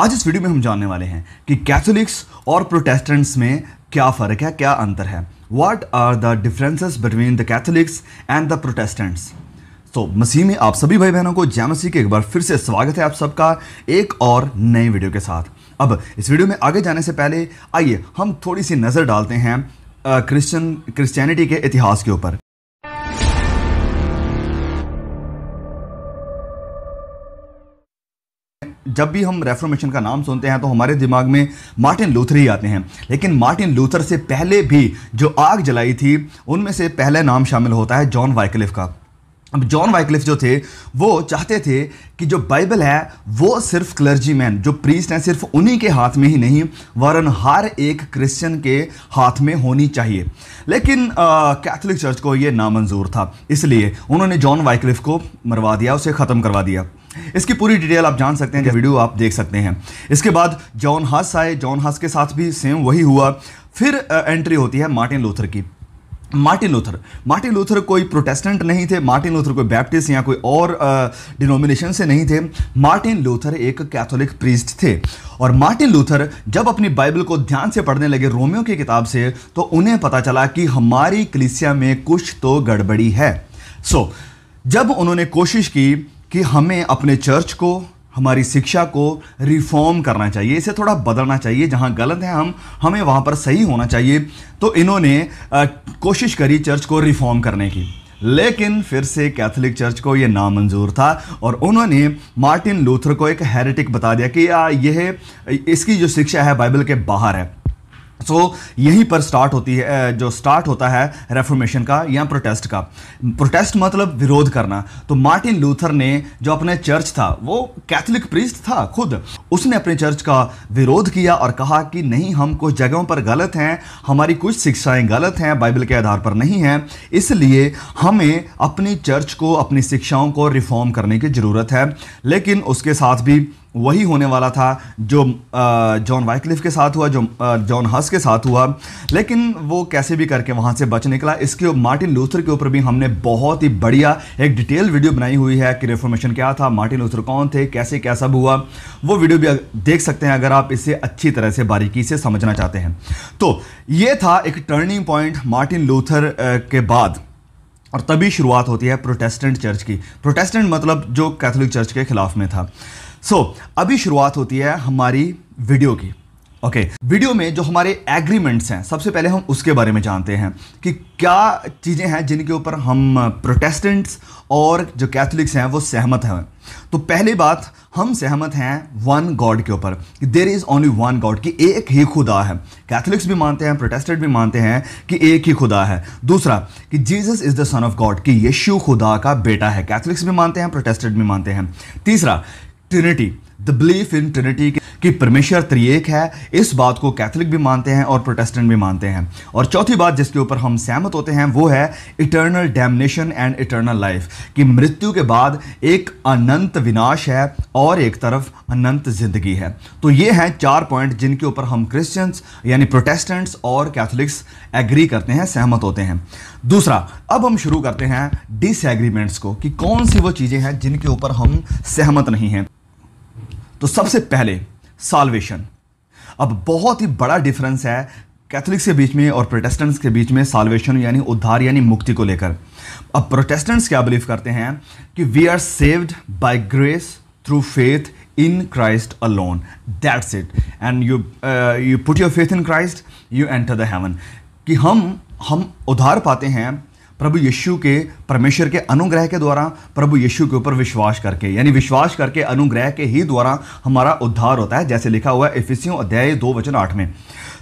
आज इस वीडियो में हम जानने वाले हैं कि कैथोलिक्स और प्रोटेस्टेंट्स में क्या फ़र्क है क्या अंतर है what are the differences between the Catholics and the Protestants तो मसीह में आप सभी भाई बहनों को जय मसीह के एक बार फिर से स्वागत है आप सबका एक और नई वीडियो के साथ अब इस वीडियो में आगे जाने से पहले आइए हम थोड़ी सी नज़र डालते हैं क्रिश्चियन क्रिश्चियनिटी के इतिहास के ऊपर जब भी हम रेफॉर्मेशन का नाम सुनते हैं तो हमारे दिमाग में मार्टिन लूथर ही आते हैं लेकिन मार्टिन लूथर से पहले भी जो आग जलाई थी उनमें से पहला नाम शामिल होता है जॉन वाइकलिफ का अब जॉन वाइकलिफ जो थे वो चाहते थे कि जो बाइबल है वो सिर्फ क्लर्जी मैन जो प्रीस्ट हैं सिर्फ उन्हीं के हाथ में ही नहीं वरन हर एक क्रिश्चियन के हाथ में होनी चाहिए लेकिन कैथोलिक चर्च को ये नामंजूर था इसलिए उन्होंने जॉन वाइकलिफ को मरवा दिया उसे ख़त्म करवा दिया इसकी पूरी डिटेल आप जान सकते हैं जब वीडियो आप देख सकते हैं इसके बाद जॉन हास आए जॉन हास के साथ भी सेम वही हुआ फिर एंट्री होती है मार्टिन लूथर की मार्टिन लूथर मार्टिन लूथर कोई प्रोटेस्टेंट नहीं थे मार्टिन लूथर कोई बैप्टिस्ट या कोई और डिनोमिनेशन से नहीं थे मार्टिन लूथर एक कैथोलिक प्रीस्ट थे और मार्टिन लूथर जब अपनी बाइबल को ध्यान से पढ़ने लगे रोमियो की किताब से तो उन्हें पता चला कि हमारी कलिसिया में कुछ तो गड़बड़ी है सो so, जब उन्होंने कोशिश की कि हमें अपने चर्च को हमारी शिक्षा को रिफॉर्म करना चाहिए इसे थोड़ा बदलना चाहिए जहाँ गलत है हम हमें वहाँ पर सही होना चाहिए तो इन्होंने आ, कोशिश करी चर्च को रिफॉर्म करने की लेकिन फिर से कैथोलिक चर्च को ये नामंजूर था और उन्होंने मार्टिन लूथर को एक हेरेटिक बता दिया कि यह इसकी जो शिक्षा है बाइबल के बाहर है सो so, यहीं पर स्टार्ट होती है जो स्टार्ट होता है रेफॉर्मेशन का या प्रोटेस्ट का प्रोटेस्ट मतलब विरोध करना तो मार्टिन लूथर ने जो अपने चर्च था वो कैथोलिक प्रीस्ट था खुद उसने अपने चर्च का विरोध किया और कहा कि नहीं हम कुछ जगहों पर गलत हैं हमारी कुछ शिक्षाएं गलत हैं बाइबल के आधार पर नहीं हैं इसलिए हमें अपनी चर्च को अपनी शिक्षाओं को रिफॉर्म करने की ज़रूरत है लेकिन उसके साथ भी वही होने वाला था जो जॉन वाइकलिफ के साथ हुआ जो जॉन हस के साथ हुआ लेकिन वो कैसे भी करके वहाँ से बच निकला इसके मार्टिन लूथर के ऊपर भी हमने बहुत ही बढ़िया एक डिटेल वीडियो बनाई हुई है कि रिफॉर्मेशन क्या था मार्टिन लूथर कौन थे कैसे क्या सब हुआ वो वीडियो भी देख सकते हैं अगर आप इसे अच्छी तरह से बारीकी से समझना चाहते हैं तो ये था एक टर्निंग पॉइंट मार्टिन लूथर के बाद और तभी शुरुआत होती है प्रोटेस्टेंट चर्च की प्रोटेस्टेंट मतलब जो कैथोलिक चर्च के खिलाफ में था सो so, अभी शुरुआत होती है हमारी वीडियो की ओके okay, वीडियो में जो हमारे एग्रीमेंट्स हैं सबसे पहले हम उसके बारे में जानते हैं कि क्या चीज़ें हैं जिनके ऊपर हम प्रोटेस्टेंट्स और जो कैथोलिक्स हैं वो सहमत हैं तो पहली बात हम सहमत हैं वन गॉड के ऊपर कि there is only one God कि एक ही खुदा है कैथोलिक्स भी मानते हैं प्रोटेस्टेंट भी मानते हैं कि एक ही खुदा है दूसरा कि Jesus is the son of God कि यीशु खुदा का बेटा है कैथोलिक्स भी मानते हैं प्रोटेस्टेंट भी मानते हैं तीसरा Trinity the belief in Trinity कि परमेश्वर त्रिएक है इस बात को कैथलिक भी मानते हैं और प्रोटेस्टेंट भी मानते हैं और चौथी बात जिसके ऊपर हम सहमत होते हैं वो है eternal damnation and eternal life कि मृत्यु के बाद एक अनंत विनाश है और एक तरफ अनंत जिंदगी है तो ये हैं चार पॉइंट जिनके ऊपर हम क्रिश्चियंस यानी प्रोटेस्टेंट्स और कैथलिक्स एग्री करते हैं सहमत होते हैं दूसरा अब हम शुरू करते हैं डिसएग्रीमेंट्स को कि कौन सी वो चीज़ें हैं जिनके ऊपर हम सहमत नहीं हैं तो सबसे पहले साल्वेशन अब बहुत ही बड़ा डिफरेंस है कैथोलिक्स के बीच में और प्रोटेस्टेंट्स के बीच में साल्वेशन यानी उद्धार यानी मुक्ति को लेकर अब प्रोटेस्टेंट्स क्या बिलीव करते हैं कि we are saved by grace through faith in Christ alone that's it and you you put your faith in Christ you enter the heaven कि हम हम उधार पाते हैं प्रभु यीशु के परमेश्वर के अनुग्रह के द्वारा प्रभु यीशु के ऊपर विश्वास करके यानी विश्वास करके अनुग्रह के ही द्वारा हमारा उद्धार होता है जैसे लिखा हुआ है इफिसियों अध्याय दो वचन आठ में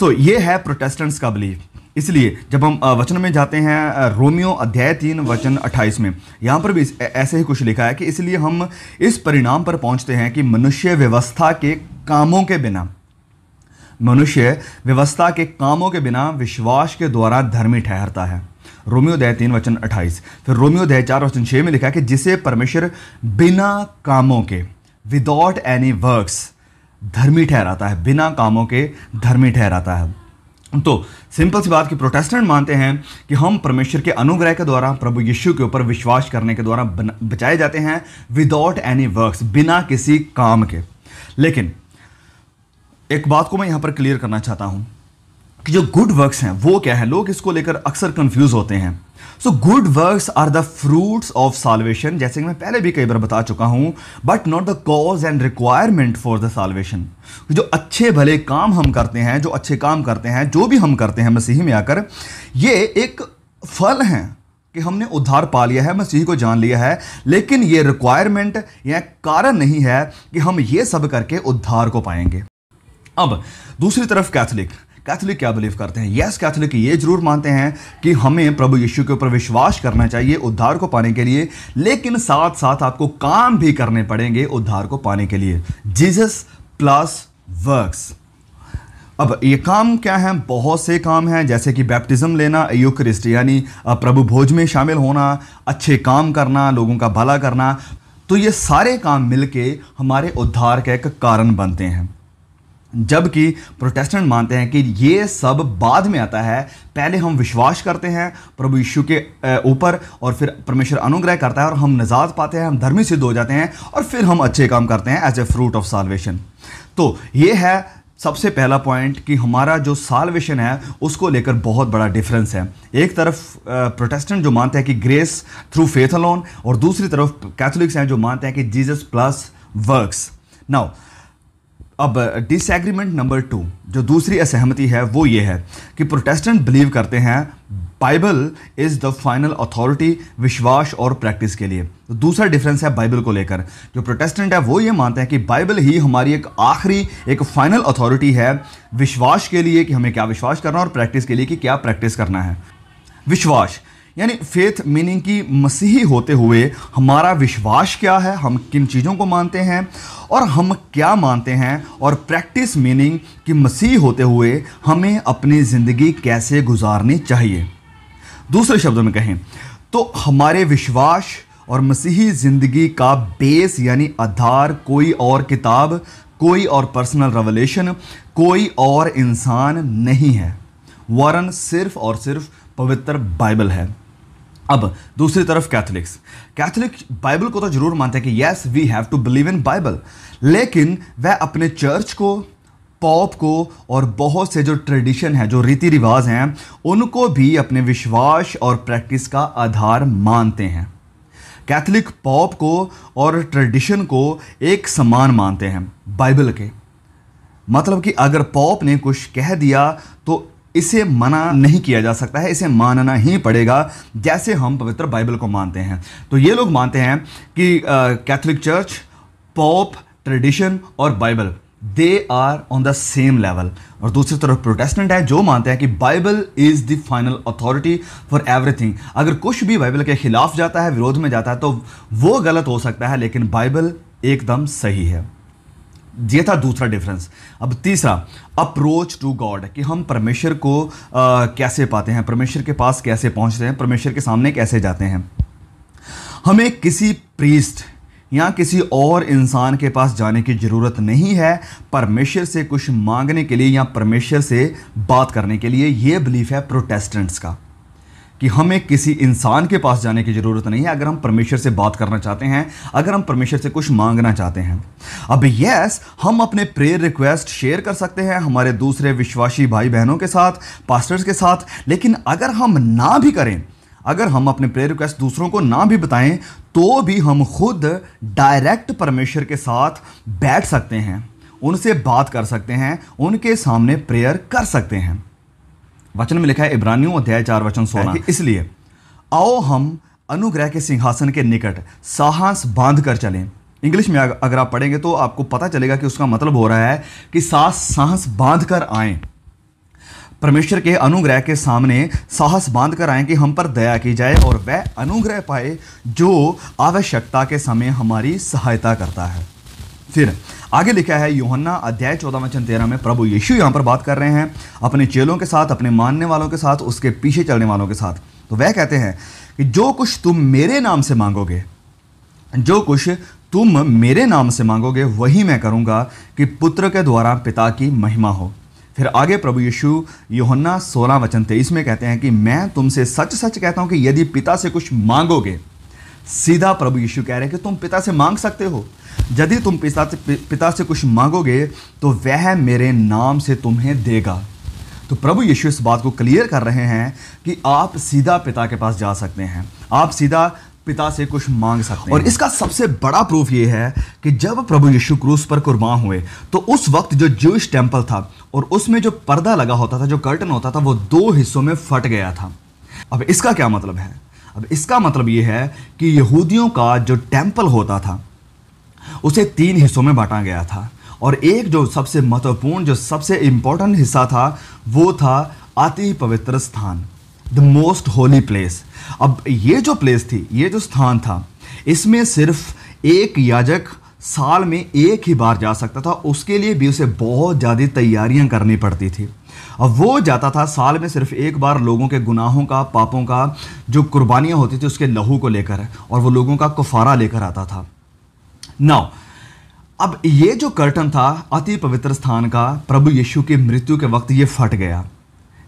तो ये है प्रोटेस्टेंट्स का बिलीव इसलिए जब हम वचन में जाते हैं रोमियो अध्याय तीन वचन अट्ठाईस में यहाँ पर भी ऐसे ही कुछ लिखा है कि इसलिए हम इस परिणाम पर पहुँचते हैं कि मनुष्य व्यवस्था के कामों के बिना मनुष्य व्यवस्था के कामों के बिना विश्वास के द्वारा धर्मी ठहरता है दया तीन वचन अट्ठाईस फिर दया चार वचन छः में लिखा है कि जिसे परमेश्वर बिना कामों के विदाउट एनी वर्क्स धर्मी ठहराता है बिना कामों के धर्मी ठहराता है तो सिंपल सी बात कि प्रोटेस्टेंट मानते हैं कि हम परमेश्वर के अनुग्रह के द्वारा प्रभु यीशु के ऊपर विश्वास करने के द्वारा बचाए जाते हैं विदाउट एनी वर्क्स बिना किसी काम के लेकिन एक बात को मैं यहाँ पर क्लियर करना चाहता हूँ कि जो गुड वर्क्स हैं वो क्या है लोग इसको लेकर अक्सर कंफ्यूज होते हैं so good works are the fruits of salvation जैसे कि मैं पहले भी कई बार बता चुका हूं but not the cause and requirement for the salvation जो अच्छे भले काम हम करते हैं जो अच्छे काम करते हैं जो भी हम करते हैं मसीह में आकर ये एक फल है कि हमने उद्धार पा लिया है मसीह को जान लिया है लेकिन ये रिक्वायरमेंट या कारण नहीं है कि हम ये सब करके उद्धार को पाएंगे अब दूसरी तरफ कैथलिक कैथोलिक क्या बिलीव करते हैं यस कैथोलिक ये जरूर मानते हैं कि हमें प्रभु यीशु के ऊपर विश्वास करना चाहिए उद्धार को पाने के लिए लेकिन साथ साथ आपको काम भी करने पड़ेंगे उद्धार को पाने के लिए जीसस प्लस वर्क्स अब ये काम क्या है बहुत से काम हैं जैसे कि बैप्टिज्म लेना यूक्रिस्ट यानी प्रभु भोज में शामिल होना अच्छे काम करना लोगों का भला करना तो ये सारे काम मिलके हमारे उद्धार का एक कारण बनते हैं जबकि प्रोटेस्टेंट मानते हैं कि ये सब बाद में आता है पहले हम विश्वास करते हैं प्रभु यीशु के ऊपर और फिर परमेश्वर अनुग्रह करता है और हम नजात पाते हैं हम धर्मी सिद्ध हो जाते हैं और फिर हम अच्छे काम करते हैं as a fruit of salvation तो ये है सबसे पहला पॉइंट कि हमारा जो सालवेशन है उसको लेकर बहुत बड़ा डिफरेंस है एक तरफ प्रोटेस्टेंट जो मानते हैं कि ग्रेस थ्रू फेथ अलोन और दूसरी तरफ कैथोलिक्स हैं जो मानते हैं कि जीसस प्लस वर्क्स नाउ अब डिसएग्रीमेंट नंबर टू जो दूसरी असहमति है वो ये है कि प्रोटेस्टेंट बिलीव करते हैं Bible is the final authority विश्वास और प्रैक्टिस के लिए तो दूसरा डिफरेंस है बाइबल को लेकर जो प्रोटेस्टेंट है वो ये मानते हैं कि बाइबल ही हमारी एक आखिरी एक फाइनल अथॉरिटी है विश्वास के लिए कि हमें क्या विश्वास करना है और प्रैक्टिस के लिए कि क्या प्रैक्टिस करना है विश्वास यानी फेथ मीनिंग की मसीही होते हुए हमारा विश्वास क्या है हम किन चीज़ों को मानते हैं और हम क्या मानते हैं और प्रैक्टिस मीनिंग कि मसीह होते हुए हमें अपनी ज़िंदगी कैसे गुजारनी चाहिए दूसरे शब्दों में कहें तो हमारे विश्वास और मसीही ज़िंदगी का बेस यानी आधार कोई और किताब कोई और पर्सनल रेवलेशन कोई और इंसान नहीं है वरन सिर्फ और सिर्फ पवित्र बाइबल है अब दूसरी तरफ कैथलिक्स कैथलिक बाइबल को तो जरूर मानते हैं कि yes we have to believe in Bible लेकिन वह अपने चर्च को पॉप को और बहुत से जो ट्रेडिशन है जो रीति रिवाज हैं उनको भी अपने विश्वास और प्रैक्टिस का आधार मानते हैं कैथलिक पॉप को और ट्रेडिशन को एक समान मानते हैं बाइबल के मतलब कि अगर पॉप ने कुछ कह दिया तो इसे मना नहीं किया जा सकता है इसे मानना ही पड़ेगा जैसे हम पवित्र बाइबल को मानते हैं तो ये लोग मानते हैं कि कैथोलिक चर्च पॉप ट्रेडिशन और Bible they are on the same level और दूसरी तरफ प्रोटेस्टेंट है जो मानते हैं कि Bible is the final authority for everything अगर कुछ भी बाइबल के खिलाफ जाता है विरोध में जाता है तो वो गलत हो सकता है लेकिन बाइबल एकदम सही है ये था दूसरा डिफरेंस अब तीसरा अप्रोच टू गॉड कि हम परमेश्वर को आ, कैसे पाते हैं परमेश्वर के पास कैसे पहुंचते हैं परमेश्वर के सामने कैसे जाते हैं हमें किसी प्रीस्ट या किसी और इंसान के पास जाने की ज़रूरत नहीं है परमेश्वर से कुछ मांगने के लिए या परमेश्वर से बात करने के लिए ये बिलीफ है प्रोटेस्टेंट्स का कि हमें किसी इंसान के पास जाने की ज़रूरत नहीं है अगर हम परमेश्वर से बात करना चाहते हैं अगर हम परमेश्वर से कुछ मांगना चाहते हैं अब यस हम अपने प्रेयर रिक्वेस्ट शेयर कर सकते हैं हमारे दूसरे विश्वासी भाई बहनों के साथ पास्टर्स के साथ लेकिन अगर हम ना भी करें अगर हम अपने प्रेयर रिक्वेस्ट दूसरों को ना भी बताएं तो भी हम खुद डायरेक्ट परमेश्वर के साथ बैठ सकते हैं उनसे बात कर सकते हैं उनके सामने प्रेयर कर सकते हैं वचन में लिखा है इब्रानियों अध्याय चार वचन सोलह इसलिए आओ हम अनुग्रह के सिंहासन के निकट साहस बांध कर चलें इंग्लिश में अगर आप पढ़ेंगे तो आपको पता चलेगा कि उसका मतलब हो रहा है कि सास साहस बांध कर आए परमेश्वर के अनुग्रह के सामने साहस बांध कर आए कि हम पर दया की जाए और वह अनुग्रह पाए जो आवश्यकता के समय हमारी सहायता करता है फिर आगे लिखा है योहन्ना अध्याय चौदह वचन तेरह में प्रभु यीशु यहाँ पर बात कर रहे हैं अपने चेलों के साथ अपने मानने वालों के साथ उसके पीछे चलने वालों के साथ तो वह कहते हैं कि जो कुछ तुम मेरे नाम से मांगोगे जो कुछ तुम मेरे नाम से मांगोगे वही मैं करूँगा कि पुत्र के द्वारा पिता की महिमा हो फिर आगे प्रभु यीशु योहन्ना सोलह वचन तेईस में कहते हैं कि मैं तुमसे सच सच कहता हूँ कि यदि पिता से कुछ मांगोगे सीधा प्रभु यीशु कह रहे हैं कि तुम पिता से मांग सकते हो यदि तुम पिता से पिता से कुछ मांगोगे तो वह मेरे नाम से तुम्हें देगा तो प्रभु यीशु इस बात को क्लियर कर रहे हैं कि आप सीधा पिता के पास जा सकते हैं आप सीधा पिता से कुछ मांग सकते हैं और इसका सबसे बड़ा प्रूफ ये है कि जब प्रभु यीशु क्रूस पर कुर्बान हुए तो उस वक्त जो जूश टेम्पल था और उसमें जो पर्दा लगा होता था जो कर्टन होता था वो दो हिस्सों में फट गया था अब इसका क्या मतलब है अब इसका मतलब ये है कि यहूदियों का जो टेम्पल होता था उसे तीन हिस्सों में बांटा गया था और एक जो सबसे महत्वपूर्ण जो सबसे इम्पोर्टेंट हिस्सा था वो था अति पवित्र स्थान द मोस्ट होली प्लेस अब ये जो प्लेस थी ये जो स्थान था इसमें सिर्फ एक याजक साल में एक ही बार जा सकता था उसके लिए भी उसे बहुत ज़्यादा तैयारियां करनी पड़ती थी अब वो जाता था साल में सिर्फ एक बार लोगों के गुनाहों का पापों का जो कुर्बानियाँ होती थी उसके लहू को लेकर और वो लोगों का कुफारा लेकर आता था नाउ अब ये जो कर्टन था अति पवित्र स्थान का प्रभु यीशु की मृत्यु के वक्त ये फट गया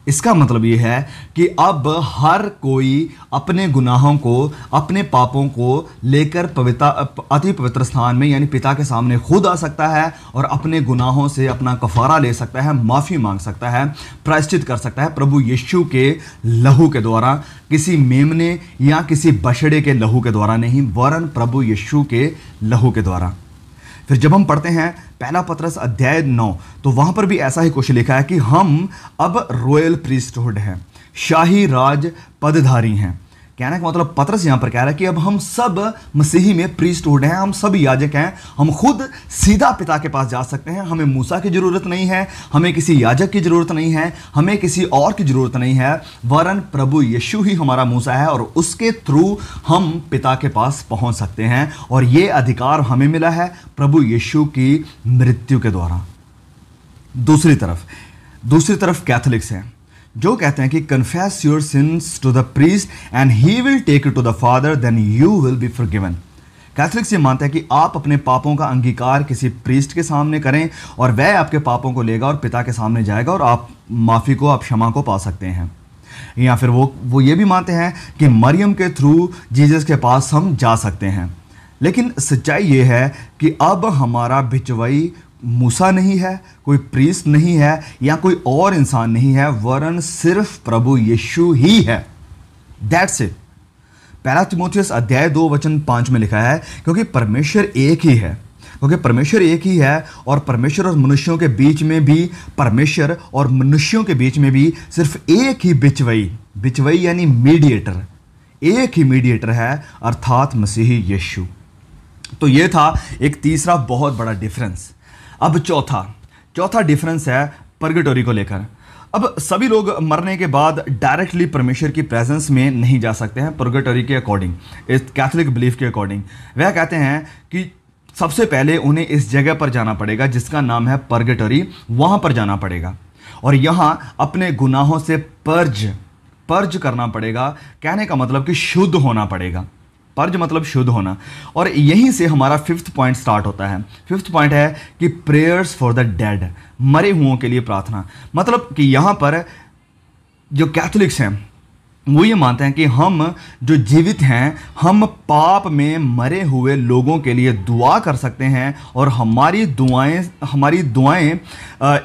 इसका मतलब ये है कि अब हर कोई अपने गुनाहों को अपने पापों को लेकर पविता अति पवित्र स्थान में यानी पिता के सामने खुद आ सकता है और अपने गुनाहों से अपना कफारा ले सकता है माफ़ी मांग सकता है प्रायश्चित कर सकता है प्रभु यीशु के लहू के द्वारा किसी मेमने या किसी बछड़े के लहू के द्वारा नहीं वरन प्रभु यीशु के लहू के द्वारा फिर जब हम पढ़ते हैं पहला पत्रस अध्याय नौ तो वहां पर भी ऐसा ही क्वेश्चन लिखा है कि हम अब रॉयल प्रीस्टहुड हैं शाही राज पदधारी हैं कहने का मतलब पत्रस यहाँ पर कह रहा है कि अब हम सब मसीही में प्रीस्टहुड हैं हम सब याजक हैं हम खुद सीधा पिता के पास जा सकते हैं हमें मूसा की ज़रूरत नहीं है हमें किसी याजक की ज़रूरत नहीं है हमें किसी और की ज़रूरत नहीं है वरन प्रभु यीशु ही हमारा मूसा है और उसके थ्रू हम पिता के पास पहुँच सकते हैं और ये अधिकार हमें मिला है प्रभु यीशु की मृत्यु के द्वारा दूसरी तरफ दूसरी तरफ कैथलिक्स हैं जो कहते हैं कि confess your sins to the priest and he will take to the father then you will be forgiven Catholics ये मानता है कि आप अपने पापों का अंगीकार किसी प्रीस्ट के सामने करें और वह आपके पापों को लेगा और पिता के सामने जाएगा और आप माफ़ी को आप क्षमा को पा सकते हैं या फिर वो वो ये भी मानते हैं कि मरियम के थ्रू जीजस के पास हम जा सकते हैं लेकिन सच्चाई ये है कि अब हमारा भिचवाई मूसा नहीं है कोई प्रीस नहीं है या कोई और इंसान नहीं है वरन सिर्फ प्रभु यीशु ही है दैट्स इट पहला तिमोथियस अध्याय दो वचन पांच में लिखा है क्योंकि परमेश्वर एक ही है क्योंकि परमेश्वर एक ही है और परमेश्वर और मनुष्यों के बीच में भी परमेश्वर और मनुष्यों के बीच में भी सिर्फ एक ही बिचवई बिचवई यानी मीडिएटर एक ही मीडिएटर है अर्थात मसीही यीशु तो ये था एक तीसरा बहुत बड़ा डिफरेंस अब चौथा चौथा डिफरेंस है परगटोरी को लेकर अब सभी लोग मरने के बाद डायरेक्टली परमेश्वर की प्रेजेंस में नहीं जा सकते हैं परगटरी के अकॉर्डिंग इस कैथोलिक बिलीफ के अकॉर्डिंग वह कहते हैं कि सबसे पहले उन्हें इस जगह पर जाना पड़ेगा जिसका नाम है परगटरी वहाँ पर जाना पड़ेगा और यहाँ अपने गुनाहों से पर्ज पर्ज करना पड़ेगा कहने का मतलब कि शुद्ध होना पड़ेगा पर्ज मतलब शुद्ध होना और यहीं से हमारा फिफ्थ पॉइंट स्टार्ट होता है फिफ्थ पॉइंट है कि प्रेयर्स फॉर द डेड मरे हुओं के लिए प्रार्थना मतलब कि यहाँ पर जो कैथोलिक्स हैं वो ये मानते हैं कि हम जो जीवित हैं हम पाप में मरे हुए लोगों के लिए दुआ कर सकते हैं और हमारी दुआएं हमारी दुआएं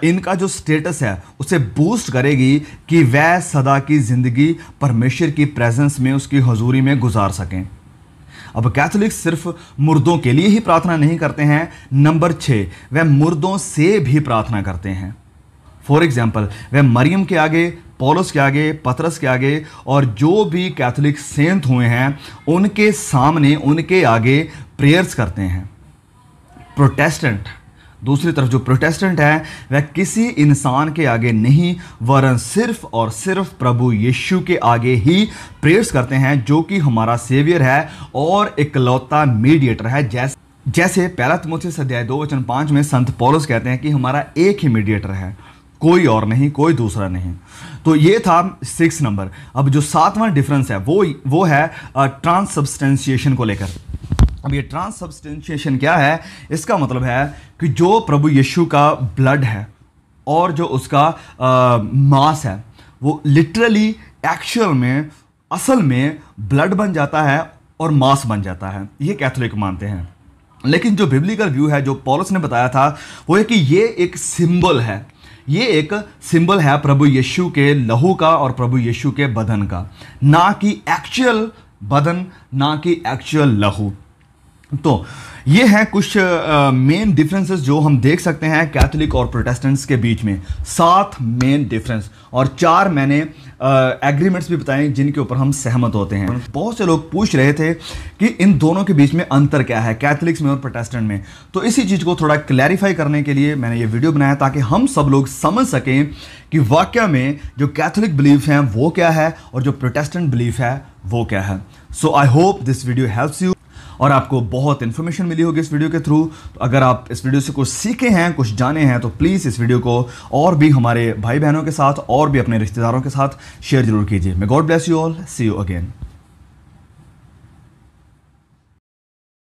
इनका जो स्टेटस है उसे बूस्ट करेगी कि वह सदा की ज़िंदगी परमेश्वर की प्रेजेंस में उसकी हजूरी में गुजार सकें अब कैथोलिक सिर्फ मुर्दों के लिए ही प्रार्थना नहीं करते हैं नंबर छः वह मुर्दों से भी प्रार्थना करते हैं फॉर एग्जाम्पल वह मरियम के आगे पोलस के आगे पतरस के आगे और जो भी कैथोलिक सेंत हुए हैं उनके सामने उनके आगे प्रेयर्स करते हैं प्रोटेस्टेंट दूसरी तरफ जो प्रोटेस्टेंट है वह किसी इंसान के आगे नहीं वरन सिर्फ और सिर्फ प्रभु यीशु के आगे ही प्रेयर्स करते हैं जो कि हमारा सेवियर है और इकलौता मीडिएटर है जैसे जैसे पहला तमोथिस अध्याय दो वचन पाँच में संत पॉलस कहते हैं कि हमारा एक ही मीडिएटर है कोई और नहीं कोई दूसरा नहीं तो ये था सिक्स नंबर अब जो सातवां डिफरेंस है वो वो है ट्रांससब्सटेंशिएशन को लेकर अब ये ट्रांस सब्सटेंशिएशन क्या है इसका मतलब है कि जो प्रभु यीशु का ब्लड है और जो उसका आ, मास है वो लिटरली एक्चुअल में असल में ब्लड बन जाता है और मांस बन जाता है ये कैथोलिक मानते हैं लेकिन जो बिब्लिकल व्यू है जो पॉलस ने बताया था वो है कि ये एक सिंबल है ये एक सिंबल है प्रभु यीशु के लहू का और प्रभु यीशु के बदन का ना कि एक्चुअल बदन ना कि एक्चुअल लहू तो ये हैं कुछ मेन डिफरेंसेस जो हम देख सकते हैं कैथोलिक और प्रोटेस्टेंट्स के बीच में सात मेन डिफरेंस और चार मैंने एग्रीमेंट्स uh, भी बताए जिनके ऊपर हम सहमत होते हैं बहुत से लोग पूछ रहे थे कि इन दोनों के बीच में अंतर क्या है कैथोलिक्स में और प्रोटेस्टेंट में तो इसी चीज़ को थोड़ा क्लैरिफाई करने के लिए मैंने ये वीडियो बनाया ताकि हम सब लोग समझ सकें कि वाक्य में जो कैथोलिक बिलीफ हैं वो क्या है और जो प्रोटेस्टेंट बिलीफ है वो क्या है so I hope this video helps you और आपको बहुत इन्फॉर्मेशन मिली होगी इस वीडियो के थ्रू तो अगर आप इस वीडियो से कुछ सीखे हैं कुछ जाने हैं तो प्लीज़ इस वीडियो को और भी हमारे भाई बहनों के साथ और भी अपने रिश्तेदारों के साथ शेयर जरूर कीजिए मैं God bless you all see you again